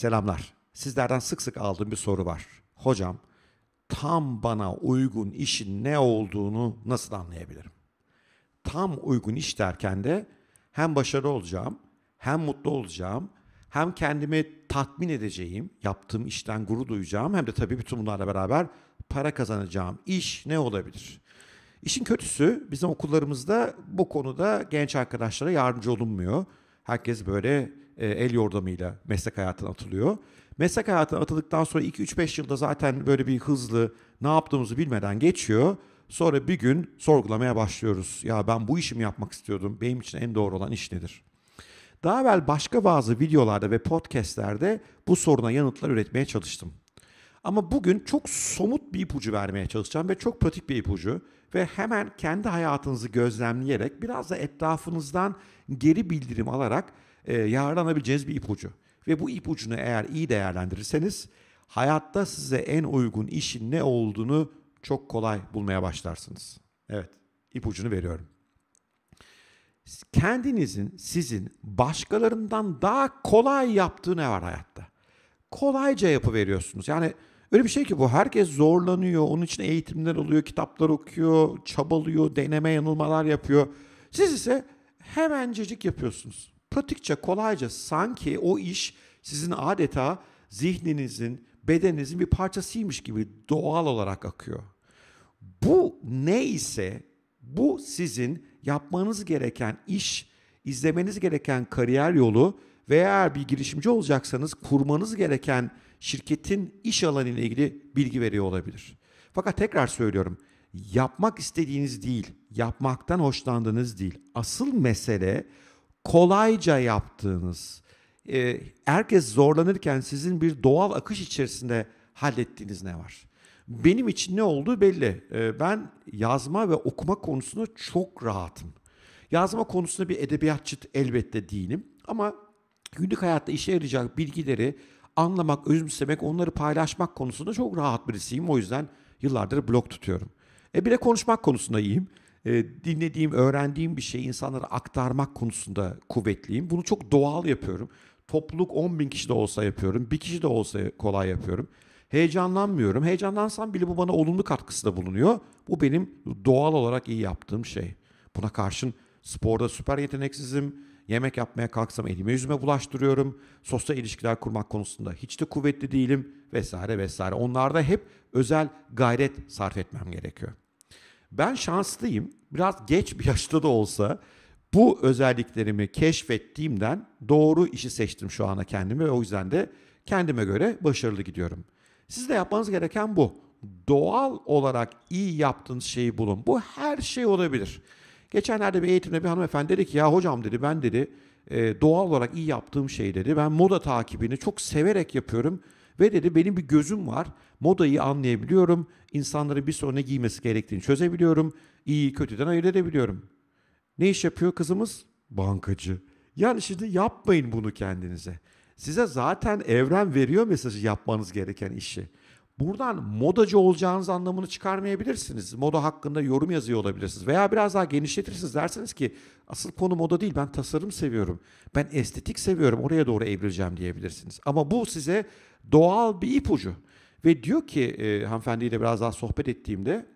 Selamlar. Sizlerden sık sık aldığım bir soru var. Hocam, tam bana uygun işin ne olduğunu nasıl anlayabilirim? Tam uygun iş derken de hem başarılı olacağım, hem mutlu olacağım, hem kendimi tatmin edeceğim, yaptığım işten gurur duyacağım hem de tabii bütün bunlarla beraber para kazanacağım iş ne olabilir? İşin kötüsü bizim okullarımızda bu konuda genç arkadaşlara yardımcı olunmuyor. Herkes böyle e, el yordamıyla meslek hayatına atılıyor. Meslek hayatına atıldıktan sonra 2-3-5 yılda zaten böyle bir hızlı ne yaptığımızı bilmeden geçiyor. Sonra bir gün sorgulamaya başlıyoruz. Ya ben bu işimi yapmak istiyordum. Benim için en doğru olan iş nedir? Daha evvel başka bazı videolarda ve podcastlerde bu soruna yanıtlar üretmeye çalıştım. Ama bugün çok somut bir ipucu vermeye çalışacağım ve çok pratik bir ipucu ve hemen kendi hayatınızı gözlemleyerek biraz da etrafınızdan geri bildirim alarak e, yararlanabileceğiniz bir ipucu. Ve bu ipucunu eğer iyi değerlendirirseniz hayatta size en uygun işin ne olduğunu çok kolay bulmaya başlarsınız. Evet, ipucunu veriyorum. Kendinizin, sizin başkalarından daha kolay yaptığı ne var hayatta? Kolayca yapı veriyorsunuz. Yani öyle bir şey ki bu herkes zorlanıyor, onun için eğitimler alıyor, kitaplar okuyor, çabalıyor, deneme yanılmalar yapıyor. Siz ise hemencecik yapıyorsunuz pratikçe kolayca sanki o iş sizin adeta zihninizin, bedeninizin bir parçasıymış gibi doğal olarak akıyor. Bu ne ise bu sizin yapmanız gereken iş, izlemeniz gereken kariyer yolu veya eğer bir girişimci olacaksanız kurmanız gereken şirketin iş alanı ile ilgili bilgi veriyor olabilir. Fakat tekrar söylüyorum. Yapmak istediğiniz değil, yapmaktan hoşlandığınız değil. Asıl mesele kolayca yaptığınız, e, herkes zorlanırken sizin bir doğal akış içerisinde hallettiğiniz ne var? Benim için ne olduğu belli. E, ben yazma ve okuma konusunda çok rahatım. Yazma konusunda bir edebiyatçı elbette değilim ama günlük hayatta işe yarayacak bilgileri anlamak, özümsemek, onları paylaşmak konusunda çok rahat birisiyim. O yüzden yıllardır blog tutuyorum. E bir de konuşmak konusunda iyiyim e, dinlediğim, öğrendiğim bir şeyi insanlara aktarmak konusunda kuvvetliyim. Bunu çok doğal yapıyorum. Topluluk 10 bin kişi de olsa yapıyorum. Bir kişi de olsa kolay yapıyorum. Heyecanlanmıyorum. Heyecanlansam bile bu bana olumlu katkısı da bulunuyor. Bu benim doğal olarak iyi yaptığım şey. Buna karşın sporda süper yeteneksizim. Yemek yapmaya kalksam elime yüzüme bulaştırıyorum. Sosyal ilişkiler kurmak konusunda hiç de kuvvetli değilim vesaire vesaire. Onlarda hep özel gayret sarf etmem gerekiyor. Ben şanslıyım. Biraz geç bir yaşta da olsa bu özelliklerimi keşfettiğimden doğru işi seçtim şu ana kendime ve o yüzden de kendime göre başarılı gidiyorum. Siz de yapmanız gereken bu. Doğal olarak iyi yaptığınız şeyi bulun. Bu her şey olabilir. Geçenlerde bir eğitimde bir hanımefendi dedi ki ya hocam dedi ben dedi e, doğal olarak iyi yaptığım şey dedi ben moda takibini çok severek yapıyorum ve dedi benim bir gözüm var. Modayı anlayabiliyorum. İnsanları bir sonra giymesi gerektiğini çözebiliyorum. İyi kötüden ayırt edebiliyorum. Ne iş yapıyor kızımız? Bankacı. Yani şimdi yapmayın bunu kendinize. Size zaten evren veriyor mesajı yapmanız gereken işi. Buradan modacı olacağınız anlamını çıkarmayabilirsiniz. Moda hakkında yorum yazıyor olabilirsiniz. Veya biraz daha genişletirsiniz dersiniz ki asıl konu moda değil ben tasarım seviyorum. Ben estetik seviyorum oraya doğru evrileceğim diyebilirsiniz. Ama bu size doğal bir ipucu. Ve diyor ki e, hanımefendiyle biraz daha sohbet ettiğimde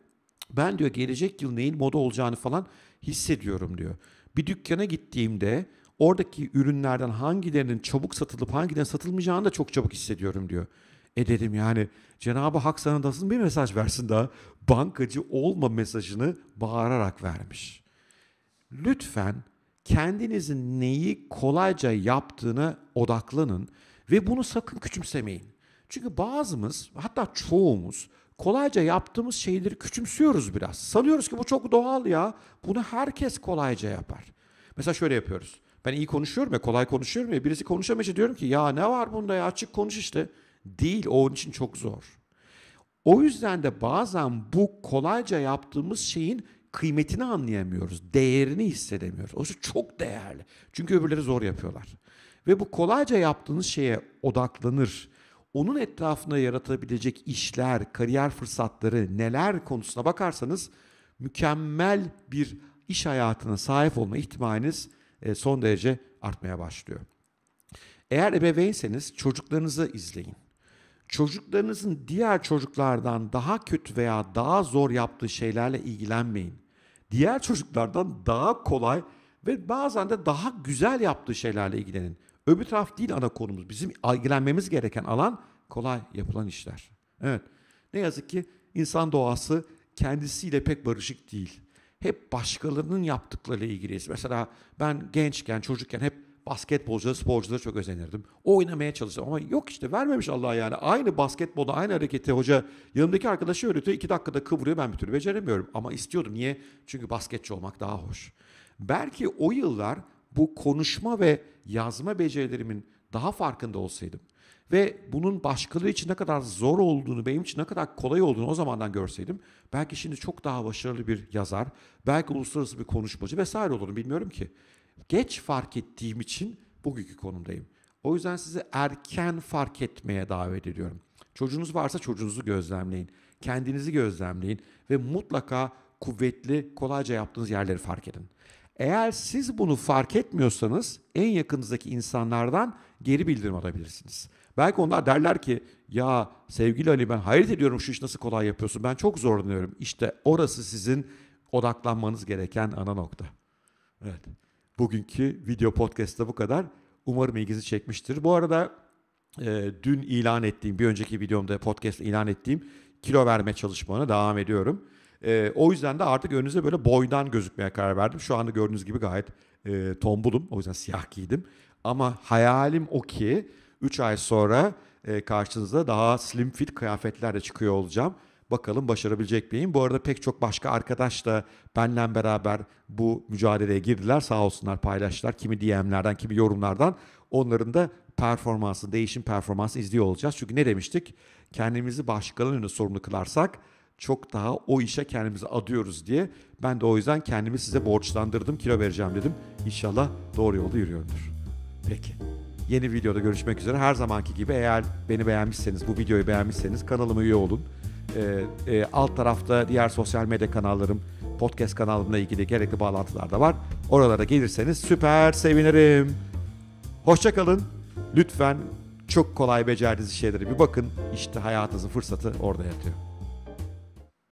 ben diyor gelecek yıl neyin moda olacağını falan hissediyorum diyor. Bir dükkana gittiğimde oradaki ürünlerden hangilerinin çabuk satılıp hangilerinin satılmayacağını da çok çabuk hissediyorum diyor. E dedim yani Cenab-ı Hak sana nasıl bir mesaj versin daha? Bankacı olma mesajını bağırarak vermiş. Lütfen kendinizin neyi kolayca yaptığını odaklanın ve bunu sakın küçümsemeyin. Çünkü bazımız hatta çoğumuz kolayca yaptığımız şeyleri küçümsüyoruz biraz. Sanıyoruz ki bu çok doğal ya. Bunu herkes kolayca yapar. Mesela şöyle yapıyoruz. Ben iyi konuşuyorum ya, kolay konuşuyorum ya. Birisi konuşamayınca diyorum ki ya ne var bunda ya açık konuş işte değil. Onun için çok zor. O yüzden de bazen bu kolayca yaptığımız şeyin kıymetini anlayamıyoruz. Değerini hissedemiyoruz. Oysa çok değerli. Çünkü öbürleri zor yapıyorlar. Ve bu kolayca yaptığınız şeye odaklanır. Onun etrafında yaratabilecek işler, kariyer fırsatları neler konusuna bakarsanız mükemmel bir iş hayatına sahip olma ihtimaliniz e, son derece artmaya başlıyor. Eğer ebeveynseniz çocuklarınızı izleyin. Çocuklarınızın diğer çocuklardan daha kötü veya daha zor yaptığı şeylerle ilgilenmeyin. Diğer çocuklardan daha kolay ve bazen de daha güzel yaptığı şeylerle ilgilenin. Öbür taraf değil ana konumuz. Bizim ilgilenmemiz gereken alan kolay yapılan işler. Evet. Ne yazık ki insan doğası kendisiyle pek barışık değil. Hep başkalarının yaptıklarıyla ilgiliyiz. Mesela ben gençken, çocukken hep basketbolcuları, sporcuları çok özenirdim. Oynamaya çalıştım ama yok işte vermemiş Allah yani. Aynı basketbolda aynı hareketi hoca yanımdaki arkadaşı öğretiyor. iki dakikada kıvırıyor ben bir türlü beceremiyorum. Ama istiyordum. Niye? Çünkü basketçi olmak daha hoş. Belki o yıllar bu konuşma ve yazma becerilerimin daha farkında olsaydım ve bunun başkaları için ne kadar zor olduğunu, benim için ne kadar kolay olduğunu o zamandan görseydim belki şimdi çok daha başarılı bir yazar, belki uluslararası bir konuşmacı vesaire olurdum. bilmiyorum ki. Geç fark ettiğim için bugünkü konumdayım. O yüzden sizi erken fark etmeye davet ediyorum. Çocuğunuz varsa çocuğunuzu gözlemleyin. Kendinizi gözlemleyin ve mutlaka kuvvetli, kolayca yaptığınız yerleri fark edin. Eğer siz bunu fark etmiyorsanız en yakınızdaki insanlardan geri bildirim alabilirsiniz. Belki onlar derler ki ya sevgili Ali ben hayret ediyorum şu iş nasıl kolay yapıyorsun ben çok zorlanıyorum. İşte orası sizin odaklanmanız gereken ana nokta. Evet. Bugünkü video podcast'ta bu kadar. Umarım ilginizi çekmiştir. Bu arada e, dün ilan ettiğim, bir önceki videomda podcast ilan ettiğim kilo verme çalışmana devam ediyorum. E, o yüzden de artık önünüze böyle boydan gözükmeye karar verdim. Şu anda gördüğünüz gibi gayet e, tombulum. O yüzden siyah giydim. Ama hayalim o ki 3 ay sonra e, karşınıza daha slim fit kıyafetlerle çıkıyor olacağım. Bakalım başarabilecek miyim? Bu arada pek çok başka arkadaş da benle beraber bu mücadeleye girdiler. Sağ olsunlar paylaştılar. Kimi DM'lerden, kimi yorumlardan. Onların da performansı, değişim performansı izliyor olacağız. Çünkü ne demiştik? Kendimizi başkalarının önüne sorumlu kılarsak çok daha o işe kendimizi adıyoruz diye. Ben de o yüzden kendimi size borçlandırdım, kilo vereceğim dedim. İnşallah doğru yolda yürüyordur. Peki. Yeni videoda görüşmek üzere. Her zamanki gibi eğer beni beğenmişseniz, bu videoyu beğenmişseniz kanalıma üye olun. Ee, e, alt tarafta diğer sosyal medya kanallarım, podcast kanalımla ilgili gerekli bağlantılar da var. Oralara gelirseniz süper sevinirim. Hoşçakalın. Lütfen çok kolay becerdiğiniz şeyleri bir bakın. İşte hayatınızın fırsatı orada yatıyor.